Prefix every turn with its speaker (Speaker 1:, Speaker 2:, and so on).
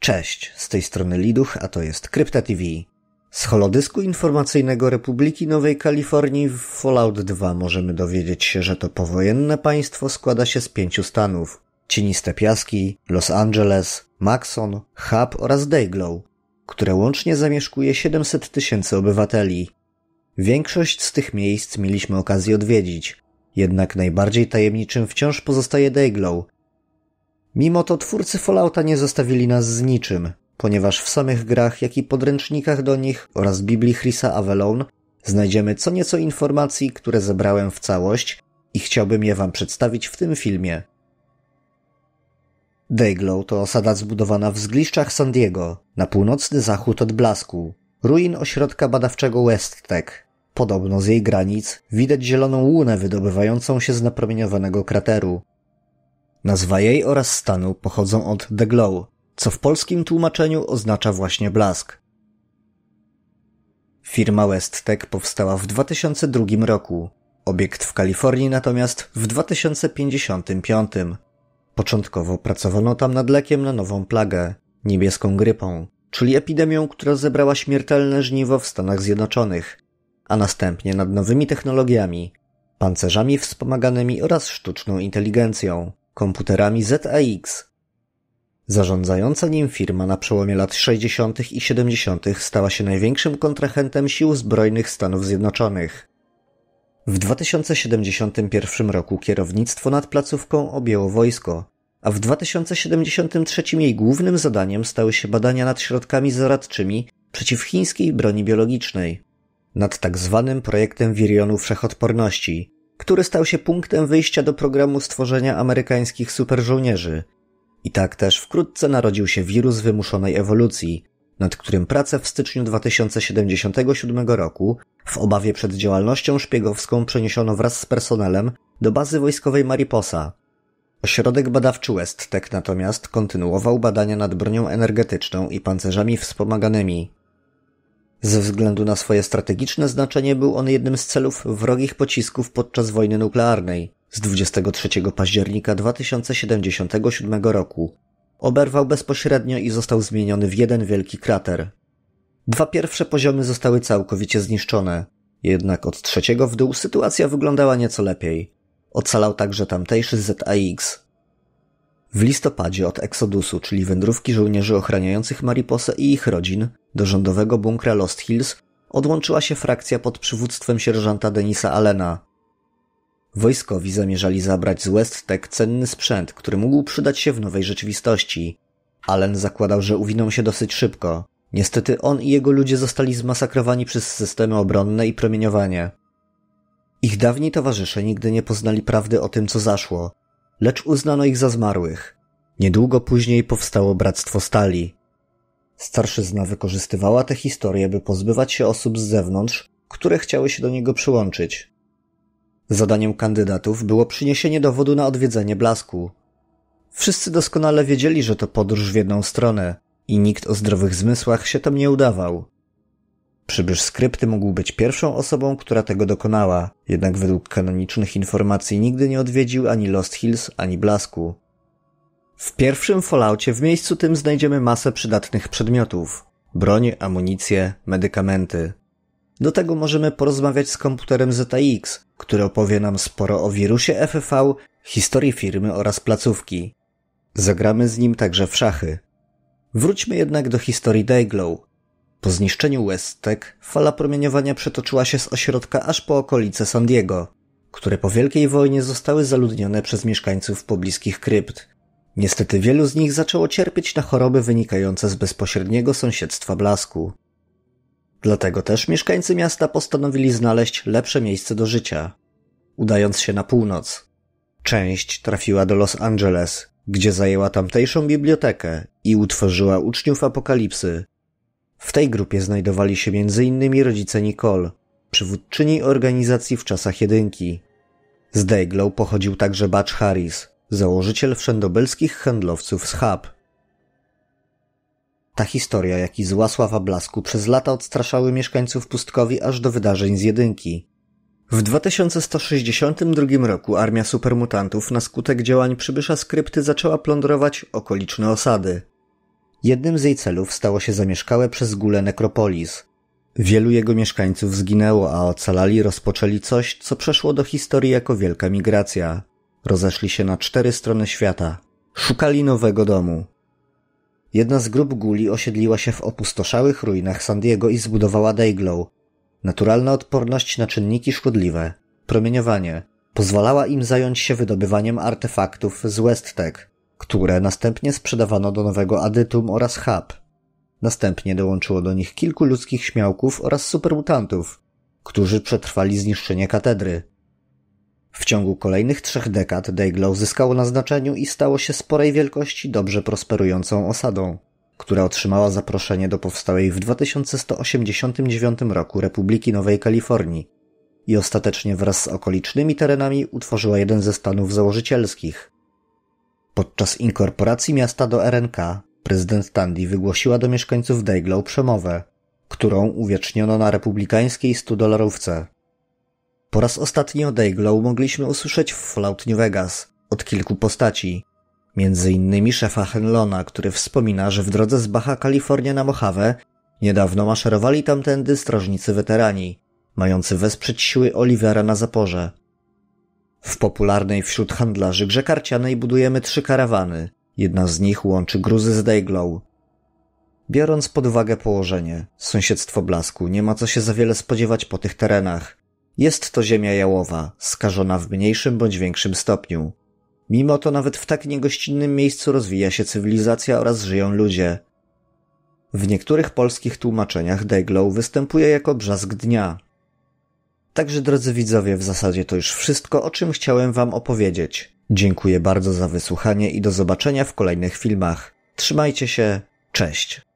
Speaker 1: Cześć, z tej strony Liduch, a to jest Krypta TV. Z holodysku informacyjnego Republiki Nowej Kalifornii w Fallout 2 możemy dowiedzieć się, że to powojenne państwo składa się z pięciu stanów. Cieniste Piaski, Los Angeles, Maxon, Hub oraz Dayglow, które łącznie zamieszkuje 700 tysięcy obywateli. Większość z tych miejsc mieliśmy okazję odwiedzić, jednak najbardziej tajemniczym wciąż pozostaje Dayglow – Mimo to twórcy Fallouta nie zostawili nas z niczym, ponieważ w samych grach, jak i podręcznikach do nich oraz Biblii Chrisa Avelone znajdziemy co nieco informacji, które zebrałem w całość i chciałbym je Wam przedstawić w tym filmie. Dayglow to osada zbudowana w zgliszczach San Diego, na północny zachód od Blasku, ruin ośrodka badawczego Tech. Podobno z jej granic widać zieloną łunę wydobywającą się z napromieniowanego krateru. Nazwa jej oraz stanu pochodzą od The Glow, co w polskim tłumaczeniu oznacza właśnie blask. Firma Westtech powstała w 2002 roku, obiekt w Kalifornii natomiast w 2055. Początkowo pracowano tam nad lekiem na nową plagę, niebieską grypą, czyli epidemią, która zebrała śmiertelne żniwo w Stanach Zjednoczonych, a następnie nad nowymi technologiami, pancerzami wspomaganymi oraz sztuczną inteligencją komputerami ZAX. Zarządzająca nim firma na przełomie lat 60. i 70. stała się największym kontrahentem sił zbrojnych Stanów Zjednoczonych. W 2071 roku kierownictwo nad placówką objęło wojsko, a w 2073 jej głównym zadaniem stały się badania nad środkami zaradczymi przeciw chińskiej broni biologicznej, nad tak zwanym projektem Wirionów Wszechodporności, który stał się punktem wyjścia do programu stworzenia amerykańskich superżołnierzy. I tak też wkrótce narodził się wirus wymuszonej ewolucji, nad którym prace w styczniu 2077 roku w obawie przed działalnością szpiegowską przeniesiono wraz z personelem do bazy wojskowej Mariposa. Ośrodek badawczy Westtech natomiast kontynuował badania nad bronią energetyczną i pancerzami wspomaganymi. Ze względu na swoje strategiczne znaczenie był on jednym z celów wrogich pocisków podczas wojny nuklearnej z 23 października 2077 roku. Oberwał bezpośrednio i został zmieniony w jeden wielki krater. Dwa pierwsze poziomy zostały całkowicie zniszczone, jednak od trzeciego w dół sytuacja wyglądała nieco lepiej. Ocalał także tamtejszy ZAX, w listopadzie od Exodusu, czyli wędrówki żołnierzy ochraniających Mariposę i ich rodzin, do rządowego bunkra Lost Hills odłączyła się frakcja pod przywództwem sierżanta Denisa Allena. Wojskowi zamierzali zabrać z West Tech cenny sprzęt, który mógł przydać się w nowej rzeczywistości. Allen zakładał, że uwiną się dosyć szybko. Niestety on i jego ludzie zostali zmasakrowani przez systemy obronne i promieniowanie. Ich dawni towarzysze nigdy nie poznali prawdy o tym, co zaszło, lecz uznano ich za zmarłych. Niedługo później powstało Bractwo Stali. Starszyzna wykorzystywała tę historię, by pozbywać się osób z zewnątrz, które chciały się do niego przyłączyć. Zadaniem kandydatów było przyniesienie dowodu na odwiedzenie blasku. Wszyscy doskonale wiedzieli, że to podróż w jedną stronę i nikt o zdrowych zmysłach się tam nie udawał. Przybysz skrypty mógł być pierwszą osobą, która tego dokonała, jednak według kanonicznych informacji nigdy nie odwiedził ani Lost Hills, ani Blasku. W pierwszym Falloutie w miejscu tym znajdziemy masę przydatnych przedmiotów. Broń, amunicję, medykamenty. Do tego możemy porozmawiać z komputerem ZX, który opowie nam sporo o wirusie FFV, historii firmy oraz placówki. Zagramy z nim także w szachy. Wróćmy jednak do historii Dayglow, po zniszczeniu Westek fala promieniowania przetoczyła się z ośrodka aż po okolice San Diego, które po Wielkiej Wojnie zostały zaludnione przez mieszkańców pobliskich krypt. Niestety wielu z nich zaczęło cierpieć na choroby wynikające z bezpośredniego sąsiedztwa blasku. Dlatego też mieszkańcy miasta postanowili znaleźć lepsze miejsce do życia, udając się na północ. Część trafiła do Los Angeles, gdzie zajęła tamtejszą bibliotekę i utworzyła uczniów apokalipsy, w tej grupie znajdowali się m.in. rodzice Nicole, przywódczyni organizacji w czasach jedynki. Z Dayglow pochodził także Batch Harris, założyciel wszędobylskich handlowców z Hub. Ta historia, jak i zła sława blasku przez lata odstraszały mieszkańców Pustkowi aż do wydarzeń z jedynki. W 2162 roku armia supermutantów na skutek działań przybysza skrypty zaczęła plądrować okoliczne osady – Jednym z jej celów stało się zamieszkałe przez gulę nekropolis. Wielu jego mieszkańców zginęło, a ocalali rozpoczęli coś, co przeszło do historii jako wielka migracja. Rozeszli się na cztery strony świata. Szukali nowego domu. Jedna z grup guli osiedliła się w opustoszałych ruinach San Diego i zbudowała Dayglow. Naturalna odporność na czynniki szkodliwe, promieniowanie, pozwalała im zająć się wydobywaniem artefaktów z Westtech które następnie sprzedawano do nowego adytum oraz hub. Następnie dołączyło do nich kilku ludzkich śmiałków oraz supermutantów, którzy przetrwali zniszczenie katedry. W ciągu kolejnych trzech dekad Dayglow zyskało na znaczeniu i stało się sporej wielkości dobrze prosperującą osadą, która otrzymała zaproszenie do powstałej w 2189 roku Republiki Nowej Kalifornii i ostatecznie wraz z okolicznymi terenami utworzyła jeden ze stanów założycielskich Podczas inkorporacji miasta do RNK prezydent Tandy wygłosiła do mieszkańców Daeglow przemowę, którą uwieczniono na republikańskiej 100-dolarówce. Po raz ostatni o Dayglow mogliśmy usłyszeć w Fallout New Vegas od kilku postaci, między innymi szefa Henlona, który wspomina, że w drodze z Baja Kalifornia na Mojave niedawno maszerowali tamtędy strażnicy weterani, mający wesprzeć siły Olivera na zaporze. W popularnej wśród handlarzy grze karcianej budujemy trzy karawany. Jedna z nich łączy gruzy z Dayglow. Biorąc pod uwagę położenie, sąsiedztwo blasku, nie ma co się za wiele spodziewać po tych terenach. Jest to ziemia jałowa, skażona w mniejszym bądź większym stopniu. Mimo to nawet w tak niegościnnym miejscu rozwija się cywilizacja oraz żyją ludzie. W niektórych polskich tłumaczeniach Dayglow występuje jako brzask dnia, Także drodzy widzowie, w zasadzie to już wszystko, o czym chciałem Wam opowiedzieć. Dziękuję bardzo za wysłuchanie i do zobaczenia w kolejnych filmach. Trzymajcie się, cześć!